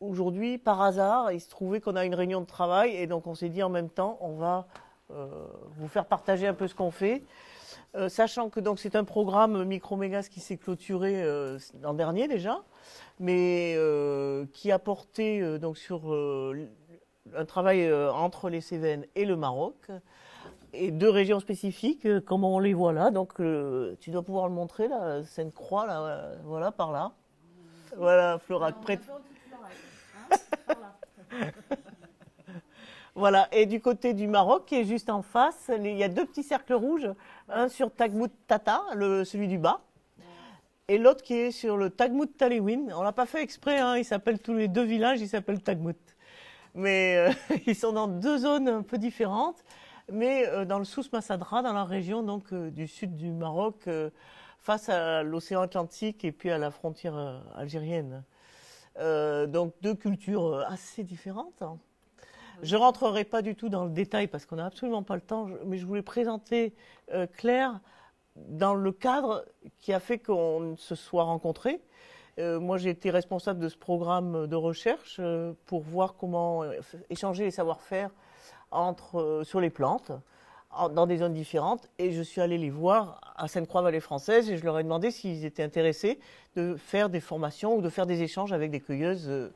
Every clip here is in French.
aujourd'hui, par hasard, il se trouvait qu'on a une réunion de travail et donc on s'est dit en même temps, on va euh, vous faire partager un peu ce qu'on fait. Euh, sachant que donc c'est un programme Micromégas qui s'est clôturé euh, l'an dernier déjà, mais qui a porté donc sur un travail entre les Cévennes et le Maroc et deux régions spécifiques, comme on les voit là. Donc tu dois pouvoir le montrer là, Sainte-Croix là, voilà par là, voilà Florac prête. Voilà, et du côté du Maroc, qui est juste en face, il y a deux petits cercles rouges, un sur Tagmout Tata, celui du bas, et l'autre qui est sur le Tagmout Taliwin. On l'a pas fait exprès, hein, ils s'appellent tous les deux villages, ils s'appellent Tagmout. Mais euh, ils sont dans deux zones un peu différentes, mais euh, dans le Sous Massadra, dans la région donc euh, du sud du Maroc, face à l'océan Atlantique et puis à la frontière algérienne. Euh, donc deux cultures euh, assez différentes. Je ne rentrerai pas du tout dans le détail parce qu'on n'a absolument pas le temps, mais je voulais présenter euh, Claire dans le cadre qui a fait qu'on se soit rencontrés. moi, j'ai été responsable de ce programme de recherche pour voir comment échanger les savoir-faire sur les plantes dans des zones différentes et je suis allée les voir à Sainte-Croix-Vallée française et je leur ai demandé s'ils étaient intéressés de faire des formations ou de faire des échanges avec des cueilleuses euh,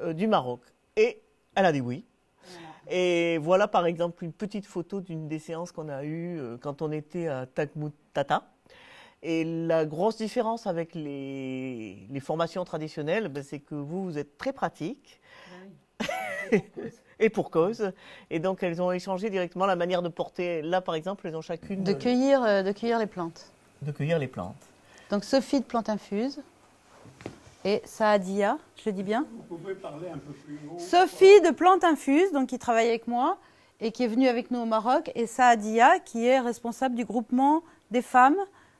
euh, du Maroc. Et elle a dit oui. Et voilà par exemple une petite photo d'une des séances qu'on a eues euh, quand on était à Takmoutata. Et la grosse différence avec les, formations traditionnelles, ben, c'est que vous, vous êtes très pratique. Ben oui. et pour cause. Et donc elles ont échangé directement la manière de porter. Là, par exemple, elles ont chacune. De, cueillir, euh, de cueillir les plantes. De cueillir les plantes. Donc Sophie de Plante Infuse. Et Saadia, je le dis bien Vous pouvez parler un peu plus haut. Sophie de Plante Infuse, donc qui travaille avec moi et qui est venue avec nous au Maroc. Et Saadia, qui est responsable du groupement des femmes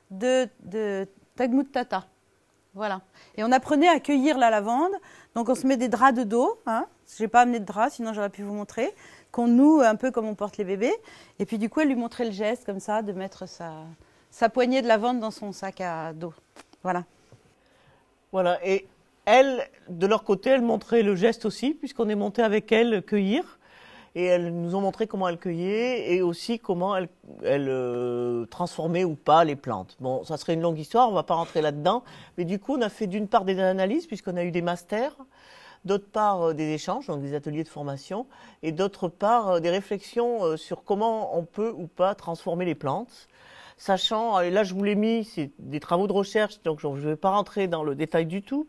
de, de Tagmout Tata. Voilà. Et on apprenait à cueillir la lavande. Donc on se met des draps de dos. Hein. Je n'ai pas amené de draps, sinon j'aurais pu vous montrer. Qu'on noue un peu comme on porte les bébés. Et puis du coup, elle lui montrait le geste comme ça de mettre sa, poignée de lavande dans son sac à dos. Voilà. Voilà. Et elle, de leur côté, elle montrait le geste aussi, puisqu'on est monté avec elle cueillir et elles nous ont montré comment elles cueillaient et aussi comment elles, euh, transformaient ou pas les plantes. Bon, ça serait une longue histoire, on ne va pas rentrer là-dedans, mais du coup, on a fait d'une part des analyses, puisqu'on a eu des masters, d'autre part euh, des échanges, donc des ateliers de formation, et d'autre part euh, des réflexions sur comment on peut ou pas transformer les plantes sachant, et là je vous l'ai mis, c'est des travaux de recherche, donc je ne vais pas rentrer dans le détail du tout,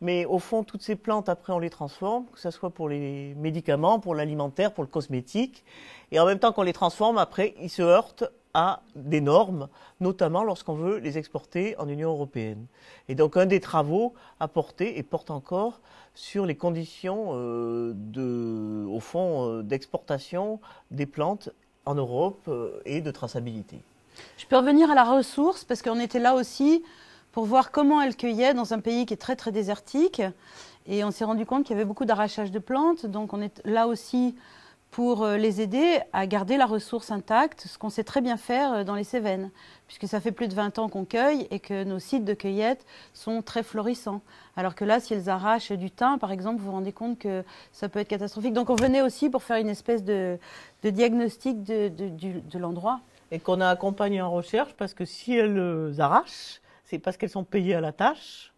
mais au fond, toutes ces plantes, après, on les transforme, que ce soit pour les médicaments, pour l'alimentaire, pour le cosmétique. Et en même temps qu'on les transforme, après, ils se heurtent à des normes, notamment lorsqu'on veut les exporter en Union européenne. Et donc un des travaux a et porte encore sur les conditions euh, au fond euh, d'exportation des plantes en Europe euh, et de traçabilité. Je peux revenir à la ressource parce qu'on était là aussi pour voir comment elles cueillaient dans un pays qui est très très désertique. Et on s'est rendu compte qu'il y avait beaucoup d'arrachage de plantes. Donc on est là aussi pour euh, les aider à garder la ressource intacte, ce qu'on sait très bien faire euh, dans les Cévennes, puisque ça fait plus de 20 ans qu'on cueille et que nos sites de cueillette sont très florissants. Alors que là, si elles arrachent du thym, par exemple, vous vous rendez compte que ça peut être catastrophique. Donc on venait aussi pour faire une espèce de, diagnostic de, l'endroit. Et qu'on a accompagné en recherche, parce que si elles arrachent, c'est parce qu'elles sont payées à la tâche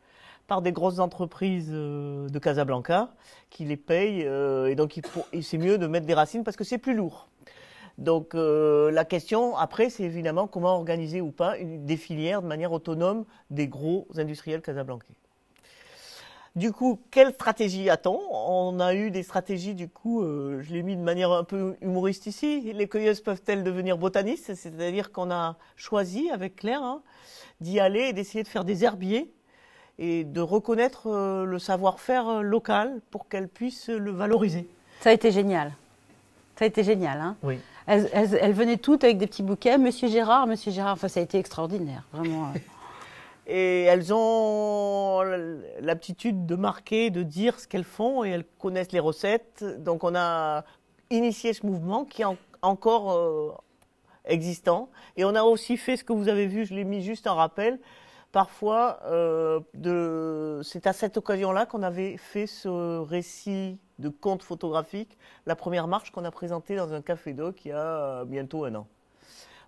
par des grosses entreprises euh, de Casablanca qui les payent. Euh, et donc, c'est mieux de mettre des racines parce que c'est plus lourd. Donc, euh, la question après, c'est évidemment comment organiser ou pas des filières de manière autonome des gros industriels casablancais. Du coup, quelle stratégie a-t-on On a eu des stratégies, du coup, je l'ai mis de manière un peu humoriste ici. Les cueilleuses peuvent-elles devenir botanistes C'est-à-dire qu'on a choisi avec Claire hein, d'y aller et d'essayer de faire des herbiers et de reconnaître euh, le savoir-faire euh, local pour qu'elles puissent le valoriser. Ça a été génial. Ça a été génial. Hein oui. Elles, elles, venaient toutes avec des petits bouquets. Monsieur Gérard, Monsieur Gérard, enfin ça a été extraordinaire, vraiment. Euh. et elles ont l'aptitude de marquer, de dire ce qu'elles font et elles connaissent les recettes. Donc on a initié ce mouvement qui est encore existant Et on a aussi fait ce que vous avez vu, je l'ai mis juste en rappel. Parfois, euh, c'est à cette occasion-là qu'on avait fait ce récit de compte photographique, la première marche qu'on a présentée dans un café d'eau il y a euh, bientôt un an.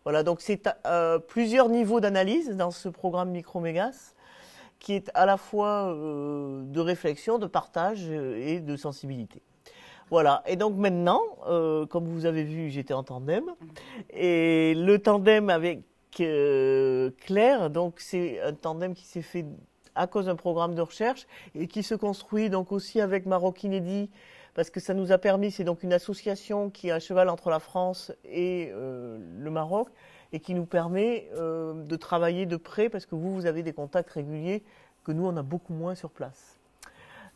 Voilà, donc c'est euh, plusieurs niveaux d'analyse dans ce programme Micromégas qui est à la fois de réflexion, de partage et de sensibilité. Voilà. Et donc maintenant, euh, comme vous avez vu, j'étais en tandem. Et le tandem avec euh, Claire, donc c'est un tandem qui s'est fait à cause d'un programme de recherche et qui se construit donc aussi avec Maroc Inédit parce que ça nous a permis, c'est donc une association qui est à cheval entre la France et euh, le Maroc et qui nous permet de travailler de près parce que vous, vous avez des contacts réguliers que nous, on a beaucoup moins sur place.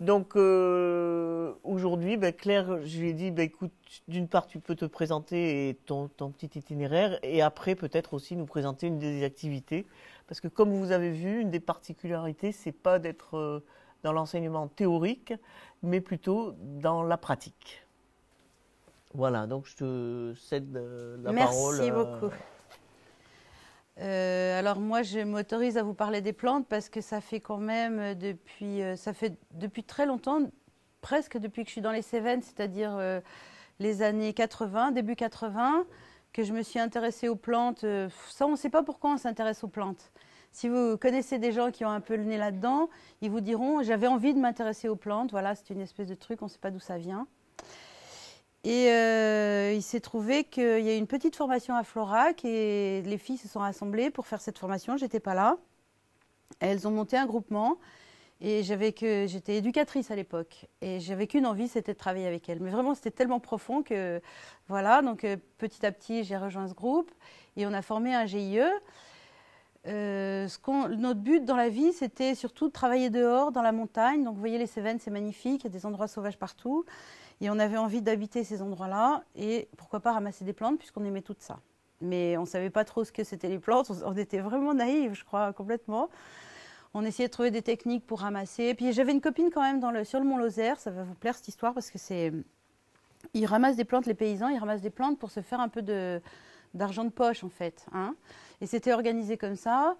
Donc euh, aujourd'hui, ben, Claire, je lui ai dit, ben, écoute, d'une part, tu peux te présenter ton, petit itinéraire, et après peut-être aussi nous présenter une des activités, parce que comme vous avez vu, une des particularités, c'est pas d'être euh, dans l'enseignement théorique, mais plutôt dans la pratique. Voilà, donc je te cède euh, la parole. Merci beaucoup. Euh, alors moi, je m'autorise à vous parler des plantes parce que ça fait quand même euh, depuis, euh, ça fait depuis très longtemps, presque depuis que je suis dans les Cévennes, c'est-à-dire les années 80, début 80, que je me suis intéressée aux plantes. Ça, on ne sait pas pourquoi on s'intéresse aux plantes. Si vous connaissez des gens qui ont un peu le nez là-dedans, ils vous diront j'avais envie de m'intéresser aux plantes. Voilà, c'est une espèce de truc, on ne sait pas d'où ça vient. Et euh, il s'est trouvé qu'il y a eu une petite formation à Florac et les filles se sont rassemblées pour faire cette formation. J'étais pas là. Elles ont monté un groupement et j'avais que j'étais éducatrice à l'époque et j'avais qu'une envie, c'était de travailler avec elles. Mais vraiment, c'était tellement profond que voilà. Donc euh, petit à petit, j'ai rejoint ce groupe et on a formé un GIE. Euh, notre but dans la vie, c'était surtout de travailler dehors, dans la montagne. Donc, vous voyez, les Cévennes, c'est magnifique, il y a des endroits sauvages partout. Et on avait envie d'habiter ces endroits-là et pourquoi pas ramasser des plantes puisqu'on aimait tout ça. Mais on ne savait pas trop ce que c'était les plantes, on était vraiment naïfs, je crois, complètement. On essayait de trouver des techniques pour ramasser. Et puis j'avais une copine quand même dans le, sur le Mont Lozère, ça va vous plaire cette histoire parce que c'est. Ils ramassent des plantes, les paysans, ils ramassent des plantes pour se faire un peu d'argent de poche en fait. Hein. Et c'était organisé comme ça.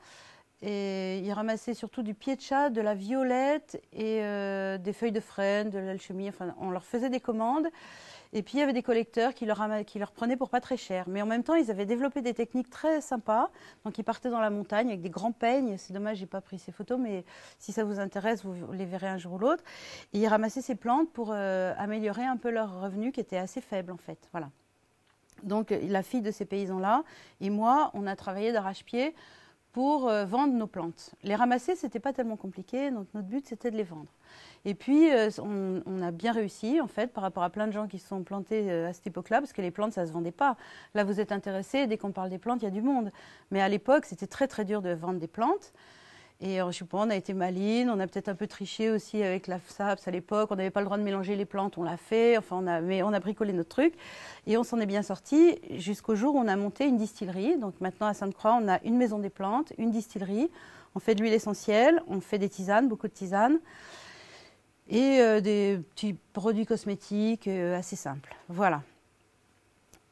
Et ils ramassaient surtout du pied de chat, de la violette et euh, des feuilles de frêne, de l'alchimie. Enfin, on leur faisait des commandes. Et puis, il y avait des collecteurs qui leur, prenaient pour pas très cher. Mais en même temps, ils avaient développé des techniques très sympas. Donc, ils partaient dans la montagne avec des grands peignes. C'est dommage, j'ai pas pris ces photos, mais si ça vous intéresse, vous les verrez un jour ou l'autre. Et ils ramassaient ces plantes pour euh, améliorer un peu leur revenu qui était assez faible, en fait. Voilà. Donc, la fille de ces paysans-là et moi, on a travaillé d'arrache-pied pour euh, vendre nos plantes. Les ramasser, ce n'était pas tellement compliqué, donc notre but c'était de les vendre. Et puis euh, on, a bien réussi en fait par rapport à plein de gens qui se sont plantés euh, à cette époque-là, parce que les plantes ça ne se vendait pas. Là vous êtes intéressés, dès qu'on parle des plantes, il y a du monde. Mais à l'époque c'était très très dur de vendre des plantes. Et euh, je sais pas, on a été maline, on a peut-être un peu triché aussi avec la SAPS à l'époque. On n'avait pas le droit de mélanger les plantes, on l'a fait. on a, mais on a bricolé notre truc. Et on s'en est bien sorti jusqu'au jour où on a monté une distillerie. Donc maintenant, à Sainte-Croix, on a une maison des plantes, une distillerie. On fait de l'huile essentielle, on fait des tisanes, beaucoup de tisanes. Et euh, des petits produits cosmétiques euh, assez simples. Voilà.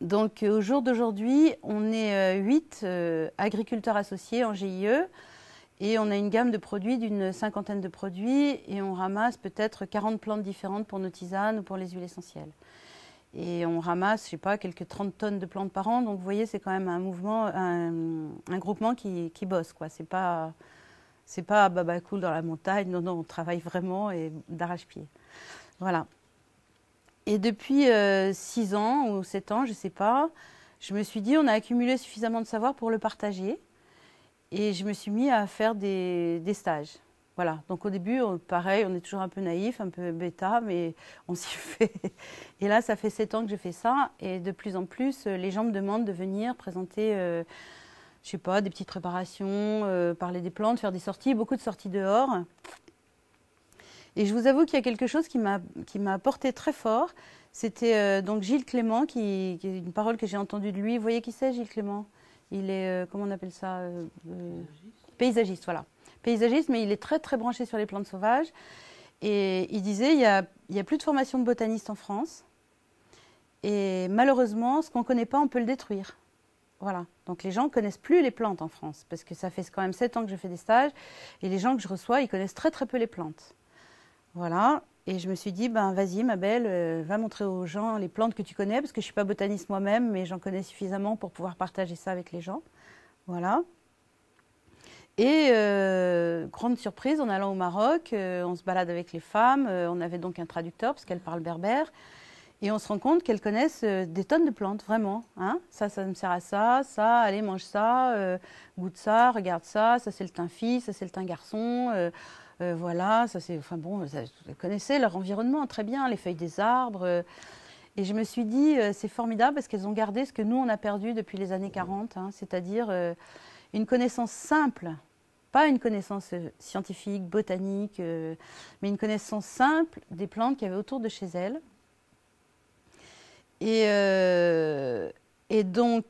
Donc au jour d'aujourd'hui, on est 8 agriculteurs associés en GIE. Et on a une gamme de produits d'une cinquantaine de produits et on ramasse peut-être 40 plantes différentes pour nos tisanes ou pour les huiles essentielles. Et on ramasse, je sais pas, quelques 30 tonnes de plantes par an. Donc vous voyez, c'est quand même un mouvement, un, groupement qui, bosse. quoi. C'est pas, c'est pas baba cool dans la montagne. Non, non, on travaille vraiment et d'arrache-pied. Voilà. Et depuis 6 euh, ans ou 7 ans, je sais pas, je me suis dit, on a accumulé suffisamment de savoir pour le partager. Et je me suis mis à faire des, stages. Voilà. Donc au début, pareil, on est toujours un peu naïf, un peu bêta, mais on s'y fait. Et là, ça fait sept ans que je fais ça. Et de plus en plus, euh, les gens me demandent de venir présenter, euh, je sais pas, des petites préparations, euh, parler des plantes, faire des sorties, beaucoup de sorties dehors. Et je vous avoue qu'il y a quelque chose qui m'a apporté très fort. C'était euh, donc Gilles Clément, qui, qui, est une parole que j'ai entendue de lui. Vous voyez qui c'est, Gilles Clément il est, euh, comment on appelle ça euh, euh, paysagiste. voilà. Paysagiste, mais il est très très branché sur les plantes sauvages. Et il disait, il n'y a, a, plus de formation de botaniste en France. Et malheureusement, ce qu'on ne connaît pas, on peut le détruire. Voilà. Donc les gens ne connaissent plus les plantes en France, parce que ça fait quand même sept ans que je fais des stages, et les gens que je reçois, ils connaissent très très peu les plantes. Voilà. Et je me suis dit, ben vas-y ma belle, euh, va montrer aux gens les plantes que tu connais, parce que je ne suis pas botaniste moi-même, mais j'en connais suffisamment pour pouvoir partager ça avec les gens. Voilà. Et euh, grande surprise, en allant au Maroc, euh, on se balade avec les femmes, on avait donc un traducteur, parce qu'elles parlent berbère, et on se rend compte qu'elles connaissent des tonnes de plantes, vraiment. Hein ça, ça me sert à ça, ça, allez, mange ça, goûte ça, regarde ça, ça c'est le thym fille, ça c'est le thym garçon. Euh, voilà, ça c'est, enfin bon, vous leur environnement très bien, les feuilles des arbres. Euh, et je me suis dit, euh, c'est formidable parce qu'elles ont gardé ce que nous on a perdu depuis les années 40, hein, c'est-à-dire une connaissance simple, pas une connaissance scientifique, botanique, mais une connaissance simple des plantes qu'il y avait autour de chez elles. Et, et donc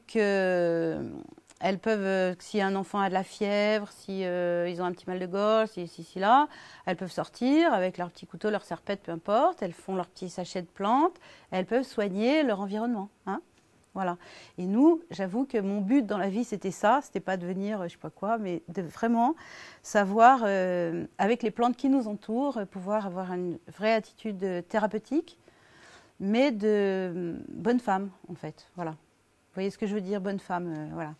elles peuvent, euh, si un enfant a de la fièvre, si euh, ils ont un petit mal de gorge, si, si, là, elles peuvent sortir avec leur petit couteau, leur serpette, peu importe. Elles font leur petit sachet de plantes. Elles peuvent soigner leur environnement. Hein voilà. Et nous, j'avoue que mon but dans la vie, c'était ça. C'était pas devenir, euh, je sais pas quoi, mais de vraiment savoir, avec les plantes qui nous entourent, pouvoir avoir une vraie attitude thérapeutique, mais de hum, bonne femme, en fait. Voilà. Vous voyez ce que je veux dire, bonne femme, voilà.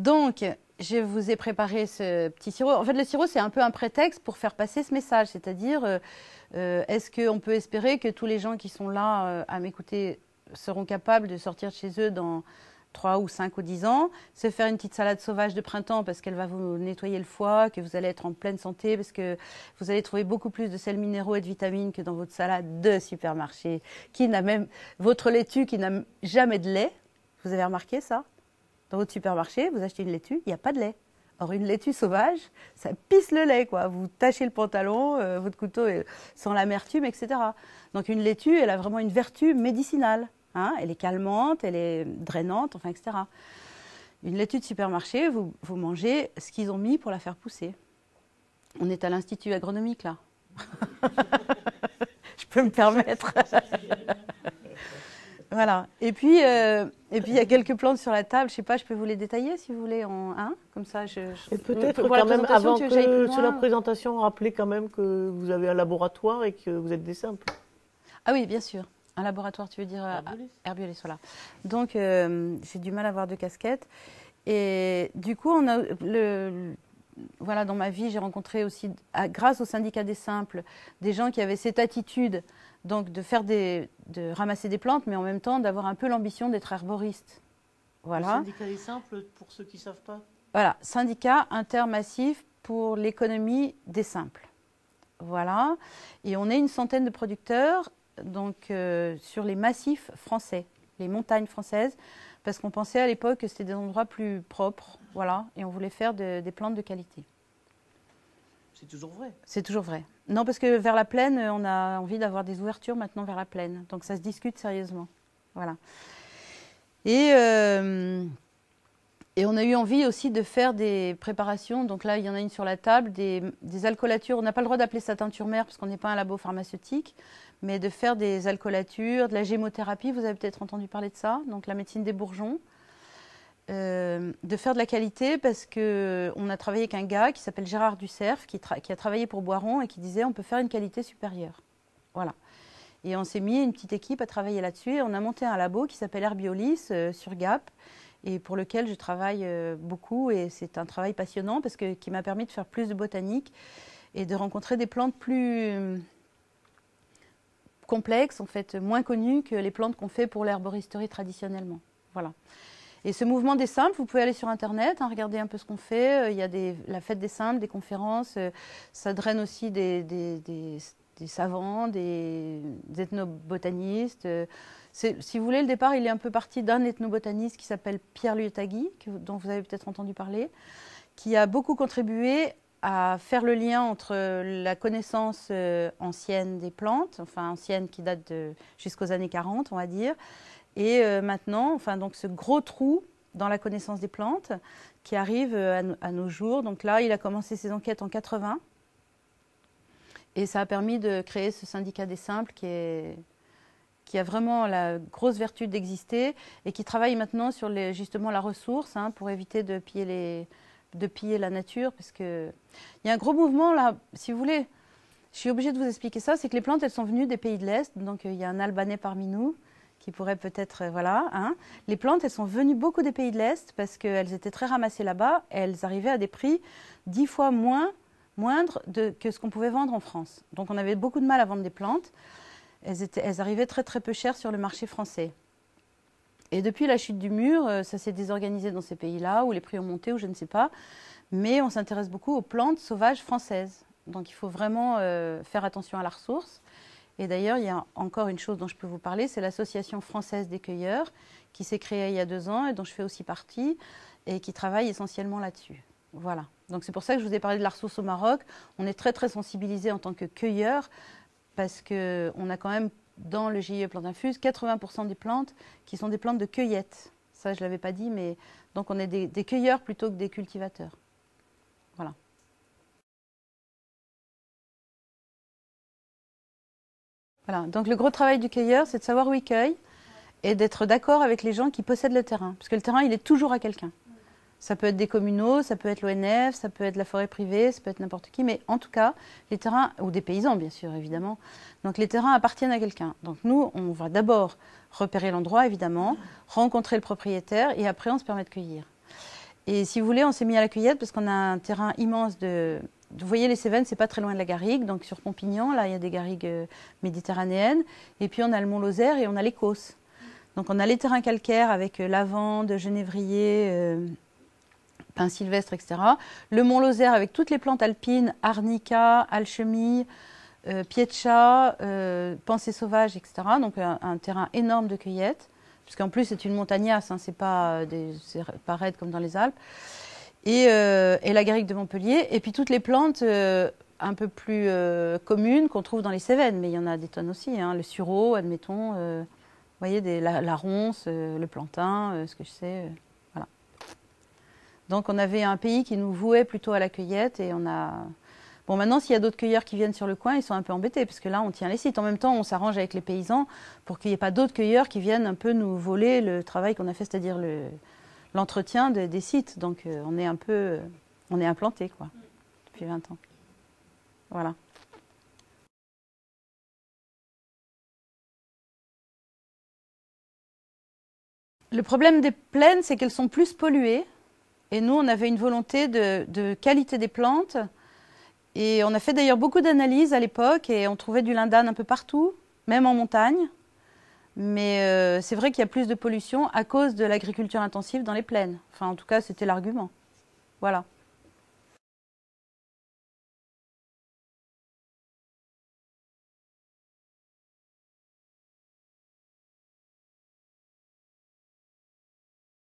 Donc, je vous ai préparé ce petit sirop. En fait, le sirop, c'est un peu un prétexte pour faire passer ce message. C'est-à-dire, euh, euh, est-ce qu'on peut espérer que tous les gens qui sont là euh, à m'écouter seront capables de sortir de chez eux dans 3 ou 5 ou 10 ans, se faire une petite salade sauvage de printemps parce qu'elle va vous nettoyer le foie, que vous allez être en pleine santé, parce que vous allez trouver beaucoup plus de sels minéraux et de vitamines que dans votre salade de supermarché, qui n'a même, votre laitue qui n'a jamais de lait. Vous avez remarqué ça dans votre supermarché, vous achetez une laitue, il n'y a pas de lait. Or, une laitue sauvage, ça pisse le lait, quoi. Vous tâchez le pantalon, euh, votre couteau est sans l'amertume, etc. Donc, une laitue, elle a vraiment une vertu médicinale. Hein. Elle est calmante, elle est drainante, enfin, etc. Une laitue de supermarché, vous, vous mangez ce qu'ils ont mis pour la faire pousser. On est à l'Institut agronomique, là. Je peux me permettre. Voilà. Et puis, euh, et puis il y a quelques plantes sur la table. Je sais pas, je peux vous les détailler si vous voulez en un, comme ça. Je, et peut-être quand même avant que, sur la présentation, rappelez quand même que vous avez un laboratoire et que vous êtes des simples. Ah oui, bien sûr. Un laboratoire, tu veux dire euh, Herbiolis, voilà. Donc euh, j'ai du mal à avoir de casquettes. Et du coup, on a le, voilà, dans ma vie, j'ai rencontré aussi, grâce au syndicat des simples, des gens qui avaient cette attitude donc de faire de ramasser des plantes, mais en même temps d'avoir un peu l'ambition d'être herboriste. Voilà. Le syndicat des simples, pour ceux qui ne savent pas Voilà, syndicat intermassif pour l'économie des simples. Voilà. Et on est une centaine de producteurs donc, euh, sur les massifs français, les montagnes françaises parce qu'on pensait à l'époque que c'était des endroits plus propres, voilà, et on voulait faire des plantes de qualité. C'est toujours vrai. C'est toujours vrai. Non, parce que vers la plaine, euh, on a envie d'avoir des ouvertures maintenant vers la plaine, donc ça se discute sérieusement, voilà. Et euh, et on a eu envie aussi de faire des préparations. Donc là, il y en a une sur la table, des, des alcoolatures. On n'a pas le droit d'appeler ça teinture mère parce qu'on n'est pas un labo pharmaceutique mais de faire des alcoolatures, de la gémothérapie, vous avez peut-être entendu parler de ça, donc la médecine des bourgeons. Euh, de faire de la qualité parce qu'on a travaillé avec un gars qui s'appelle Gérard Dusserf, qui, a travaillé pour Boiron et qui disait on peut faire une qualité supérieure. Voilà. Et on s'est mis une petite équipe à travailler là-dessus et on a monté un labo qui s'appelle Herbiolis euh, sur Gap et pour lequel je travaille euh, beaucoup et c'est un travail passionnant parce que qui m'a permis de faire plus de botanique et de rencontrer des plantes plus complexe, en fait moins connu que les plantes qu'on fait pour l'herboristerie traditionnellement. Voilà. Et ce mouvement des simples, vous pouvez aller sur Internet, hein, regarder un peu ce qu'on fait. Euh, il y a la fête des simples, des conférences. Euh, ça draine aussi des, savants, des, ethnobotanistes. Euh, si vous voulez, le départ, il est un peu parti d'un ethnobotaniste qui s'appelle Pierre Luetagui, dont vous avez peut-être entendu parler, qui a beaucoup contribué à faire le lien entre la connaissance euh, ancienne des plantes, enfin ancienne qui date jusqu'aux années 40, on va dire, et euh, maintenant, enfin donc ce gros trou dans la connaissance des plantes qui arrive euh, à, nos jours. Donc là, il a commencé ses enquêtes en 80 et ça a permis de créer ce syndicat des simples qui est qui a vraiment la grosse vertu d'exister et qui travaille maintenant sur justement la ressource hein, pour éviter de piller les, de piller la nature, parce que il y a un gros mouvement là, si vous voulez. Je suis obligée de vous expliquer ça, c'est que les plantes, elles sont venues des pays de l'Est, donc euh, il y a un Albanais parmi nous qui pourrait peut-être, euh, voilà. Hein. Les plantes, elles sont venues beaucoup des pays de l'Est parce qu'elles étaient très ramassées là-bas. Elles arrivaient à des prix dix fois moins moindres que ce qu'on pouvait vendre en France. Donc on avait beaucoup de mal à vendre des plantes. Elles, elles arrivaient très très peu chères sur le marché français. Et depuis la chute du mur, euh, ça s'est désorganisé dans ces pays-là, où les prix ont monté, ou je ne sais pas. Mais on s'intéresse beaucoup aux plantes sauvages françaises. Donc il faut vraiment euh, faire attention à la ressource. Et d'ailleurs, il y a encore une chose dont je peux vous parler, c'est l'Association française des cueilleurs, qui s'est créée il y a deux ans et dont je fais aussi partie, et qui travaille essentiellement là-dessus. Voilà. Donc c'est pour ça que je vous ai parlé de la ressource au Maroc. On est très très sensibilisés en tant que cueilleurs, parce qu'on a quand même dans le GIE Plantes infuse, 80% des plantes qui sont des plantes de cueillette. Ça, je ne l'avais pas dit, mais donc on est des, des cueilleurs plutôt que des cultivateurs. Voilà. Voilà. Donc le gros travail du cueilleur, c'est de savoir où il cueille et d'être d'accord avec les gens qui possèdent le terrain. Parce que le terrain, il est toujours à quelqu'un. Ça peut être des communaux, ça peut être l'ONF, ça peut être la forêt privée, ça peut être n'importe qui, mais en tout cas, les terrains, ou des paysans bien sûr, évidemment. Donc les terrains appartiennent à quelqu'un. Donc nous, on va d'abord repérer l'endroit, évidemment, rencontrer le propriétaire, et après on se permet de cueillir. Et si vous voulez, on s'est mis à la cueillette parce qu'on a un terrain immense de, vous voyez les Cévennes, c'est pas très loin de la garrigue, donc sur Pompignan, là il y a des garrigues euh, méditerranéennes, et puis on a le Mont Lozère et on a l'Écosse. Donc on a les terrains calcaires avec euh, lavande, genévrier, euh, un sylvestre, etc. Le mont Lozère avec toutes les plantes alpines, arnica, alchemie, euh, euh pensée sauvage, etc. Donc un, terrain énorme de cueillette, puisqu'en plus c'est une montagnasse, hein, c'est euh, pas, raide comme dans les Alpes. Et, euh, la garrigue de Montpellier, et puis toutes les plantes un peu plus communes qu'on trouve dans les Cévennes, mais il y en a des tonnes aussi, hein. le sureau, admettons, voyez, la, ronce, le plantain, ce que je sais. Donc on avait un pays qui nous vouait plutôt à la cueillette et on a... Bon, maintenant, s'il y a d'autres cueilleurs qui viennent sur le coin, ils sont un peu embêtés parce que là, on tient les sites. En même temps, on s'arrange avec les paysans pour qu'il n'y ait pas d'autres cueilleurs qui viennent un peu nous voler le travail qu'on a fait, c'est-à-dire l'entretien des sites. Donc euh, on est un peu... On est implanté, quoi, depuis 20 ans. Voilà. Le problème des plaines, c'est qu'elles sont plus polluées et nous, on avait une volonté de, qualité des plantes. Et on a fait d'ailleurs beaucoup d'analyses à l'époque et on trouvait du lindane un peu partout, même en montagne. Mais euh, c'est vrai qu'il y a plus de pollution à cause de l'agriculture intensive dans les plaines. Enfin, en tout cas, c'était l'argument. Voilà.